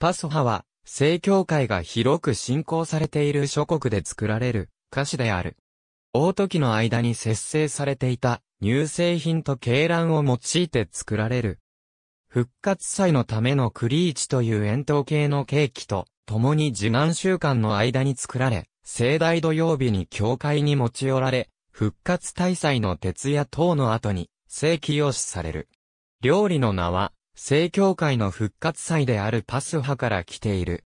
パソハは、正教会が広く信仰されている諸国で作られる歌詞である。大時の間に節制されていた乳製品と鶏卵を用いて作られる。復活祭のためのクリーチという円筒形のケーキと、共に自慢週間の間に作られ、盛大土曜日に教会に持ち寄られ、復活大祭の徹夜等の後に、正規用紙される。料理の名は、正教会の復活祭であるパスハから来ている。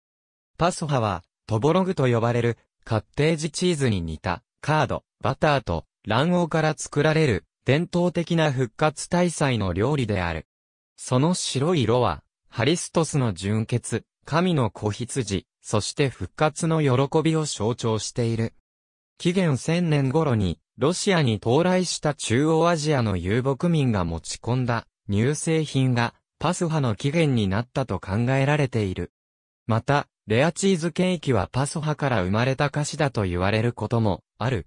パスハは、トボログと呼ばれる、カッテージチーズに似た、カード、バターと、卵黄から作られる、伝統的な復活大祭の料理である。その白い色は、ハリストスの純血、神の子羊、そして復活の喜びを象徴している。紀元1000年頃に、ロシアに到来した中央アジアの遊牧民が持ち込んだ、乳製品が、パス派の起源になったと考えられている。また、レアチーズケーキはパソ派から生まれた菓子だと言われることもある。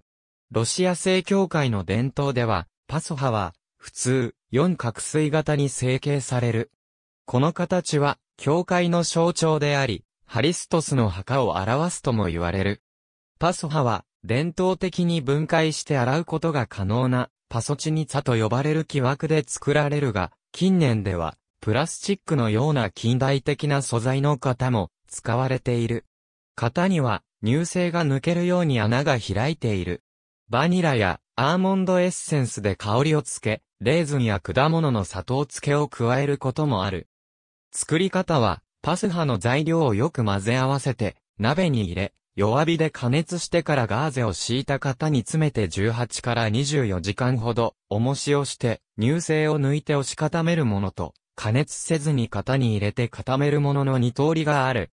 ロシア正教会の伝統では、パソ派は、普通、四角錐型に成形される。この形は、教会の象徴であり、ハリストスの墓を表すとも言われる。パソ派は、伝統的に分解して洗うことが可能な、パソチニツァと呼ばれる木枠で作られるが、近年では、プラスチックのような近代的な素材の型も使われている。型には乳製が抜けるように穴が開いている。バニラやアーモンドエッセンスで香りをつけ、レーズンや果物の砂糖漬けを加えることもある。作り方は、パスハの材料をよく混ぜ合わせて、鍋に入れ、弱火で加熱してからガーゼを敷いた型に詰めて18から24時間ほど、重しをして、乳製を抜いて押し固めるものと、加熱せずに型に入れて固めるものの二通りがある。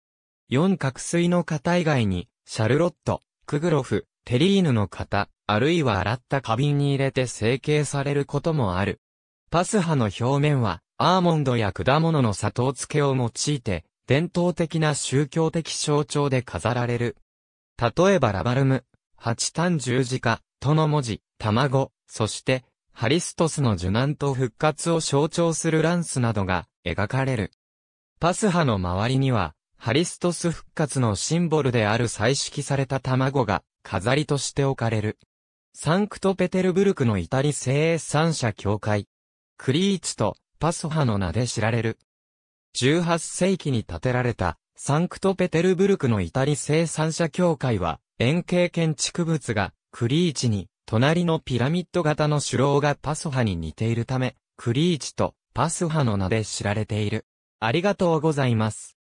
四角錐の型以外に、シャルロット、クグロフ、テリーヌの型、あるいは洗った花瓶に入れて成形されることもある。パスハの表面は、アーモンドや果物の砂糖漬けを用いて、伝統的な宗教的象徴で飾られる。例えばラバルム、八単十字架、との文字、卵、そして、ハリストスの受難と復活を象徴するランスなどが描かれる。パスハの周りには、ハリストス復活のシンボルである彩色された卵が飾りとして置かれる。サンクトペテルブルクのイタリ精鋭三者教会。クリーツとパスハの名で知られる。18世紀に建てられたサンクトペテルブルクのイタリ生三者協会は、円形建築物がクリーチに隣のピラミッド型の首脳がパスハに似ているため、クリーチとパスハの名で知られている。ありがとうございます。